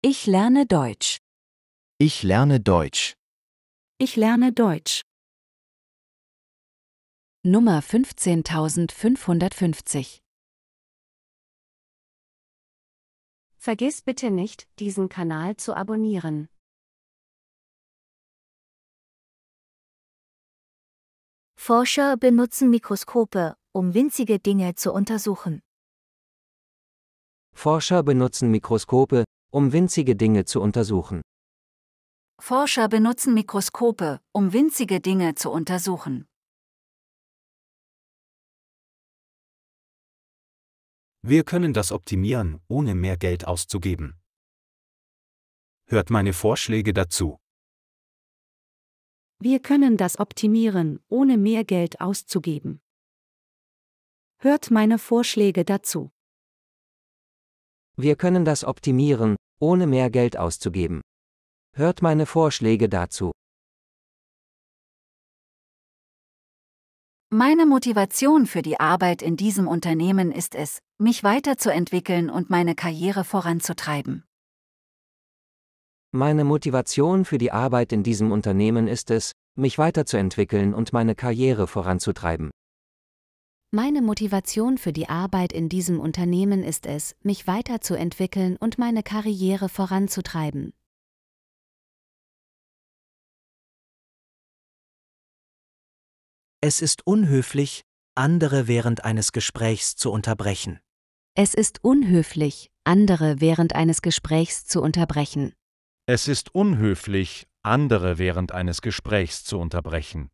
Ich lerne Deutsch. Ich lerne Deutsch. Ich lerne Deutsch. Nummer 15550 Vergiss bitte nicht, diesen Kanal zu abonnieren. Forscher benutzen Mikroskope, um winzige Dinge zu untersuchen. Forscher benutzen Mikroskope, um winzige Dinge zu untersuchen. Forscher benutzen Mikroskope, um winzige Dinge zu untersuchen. Wir können das optimieren, ohne mehr Geld auszugeben. Hört meine Vorschläge dazu. Wir können das optimieren, ohne mehr Geld auszugeben. Hört meine Vorschläge dazu. Wir können das optimieren, ohne mehr Geld auszugeben. Hört meine Vorschläge dazu. Meine Motivation für die Arbeit in diesem Unternehmen ist es, mich weiterzuentwickeln und meine Karriere voranzutreiben. Meine Motivation für die Arbeit in diesem Unternehmen ist es, mich weiterzuentwickeln und meine Karriere voranzutreiben. Meine Motivation für die Arbeit in diesem Unternehmen ist es, mich weiterzuentwickeln und meine Karriere voranzutreiben. Es ist unhöflich, andere während eines Gesprächs zu unterbrechen. Es ist unhöflich, andere während eines Gesprächs zu unterbrechen. Es ist unhöflich, andere während eines Gesprächs zu unterbrechen.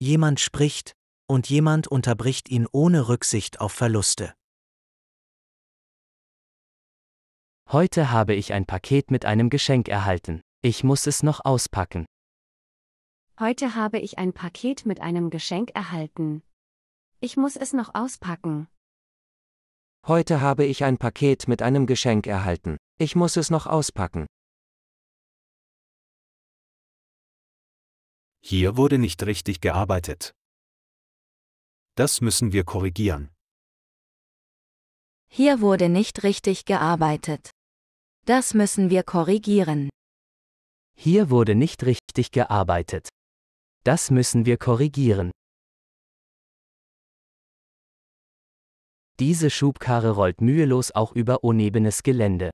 Jemand spricht, und jemand unterbricht ihn ohne Rücksicht auf Verluste. Heute habe ich ein Paket mit einem Geschenk erhalten. Ich muss es noch auspacken. Heute habe ich ein Paket mit einem Geschenk erhalten. Ich muss es noch auspacken. Heute habe ich ein Paket mit einem Geschenk erhalten. Ich muss es noch auspacken. Hier wurde nicht richtig gearbeitet. Das müssen wir korrigieren. Hier wurde nicht richtig gearbeitet. Das müssen wir korrigieren. Hier wurde nicht richtig gearbeitet. Das müssen wir korrigieren. Diese Schubkarre rollt mühelos auch über unebenes Gelände.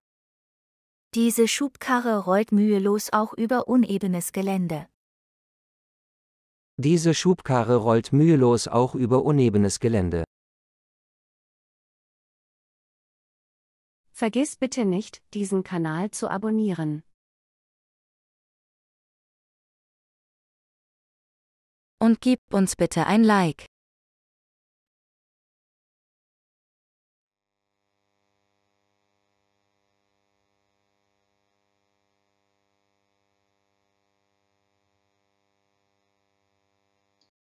Diese Schubkarre rollt mühelos auch über unebenes Gelände. Diese Schubkarre rollt mühelos auch über unebenes Gelände. Vergiss bitte nicht, diesen Kanal zu abonnieren. Und gib uns bitte ein Like.